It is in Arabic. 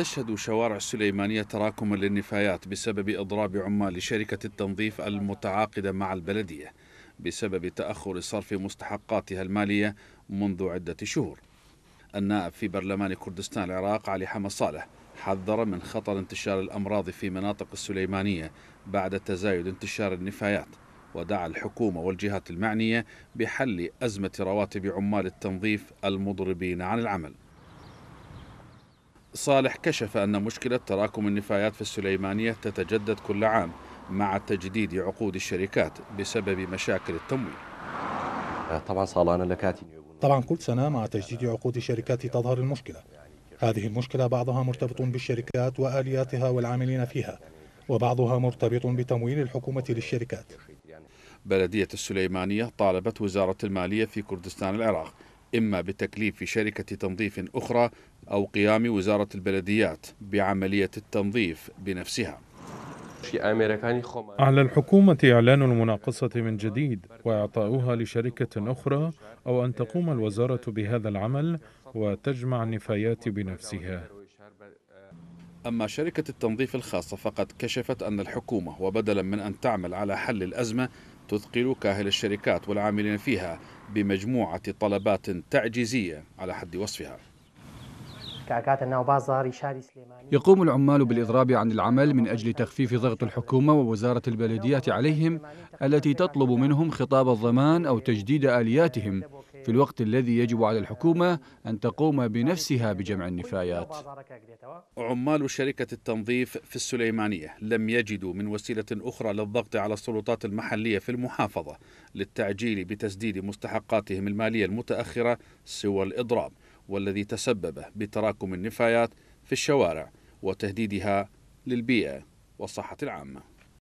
تشهد شوارع السليمانية تراكما للنفايات بسبب إضراب عمال شركة التنظيف المتعاقدة مع البلدية بسبب تأخر صرف مستحقاتها المالية منذ عدة شهور النائب في برلمان كردستان العراق علي حمى صالح حذر من خطر انتشار الأمراض في مناطق السليمانية بعد تزايد انتشار النفايات ودعا الحكومة والجهات المعنية بحل أزمة رواتب عمال التنظيف المضربين عن العمل صالح كشف أن مشكلة تراكم النفايات في السليمانية تتجدد كل عام مع تجديد عقود الشركات بسبب مشاكل التمويل آه، طبعا صالان طبعا كل سنة مع تجديد عقود الشركات تظهر المشكلة هذه المشكلة بعضها مرتبط بالشركات وآلياتها والعاملين فيها وبعضها مرتبط بتمويل الحكومة للشركات بلدية السليمانية طالبت وزارة المالية في كردستان العراق إما بتكليف شركة تنظيف أخرى أو قيام وزارة البلديات بعملية التنظيف بنفسها على الحكومة إعلان المناقصة من جديد وإعطاؤها لشركة أخرى أو أن تقوم الوزارة بهذا العمل وتجمع النفايات بنفسها أما شركة التنظيف الخاصة فقد كشفت أن الحكومة وبدلا من أن تعمل على حل الأزمة تثقل كاهل الشركات والعاملين فيها بمجموعة طلبات تعجيزية على حد وصفها يقوم العمال بالإضراب عن العمل من أجل تخفيف ضغط الحكومة ووزارة البلديات عليهم التي تطلب منهم خطاب الضمان أو تجديد آلياتهم في الوقت الذي يجب على الحكومة أن تقوم بنفسها بجمع النفايات عمال شركة التنظيف في السليمانية لم يجدوا من وسيلة أخرى للضغط على السلطات المحلية في المحافظة للتعجيل بتسديد مستحقاتهم المالية المتأخرة سوى الإضراب والذي تسبب بتراكم النفايات في الشوارع وتهديدها للبيئة والصحة العامة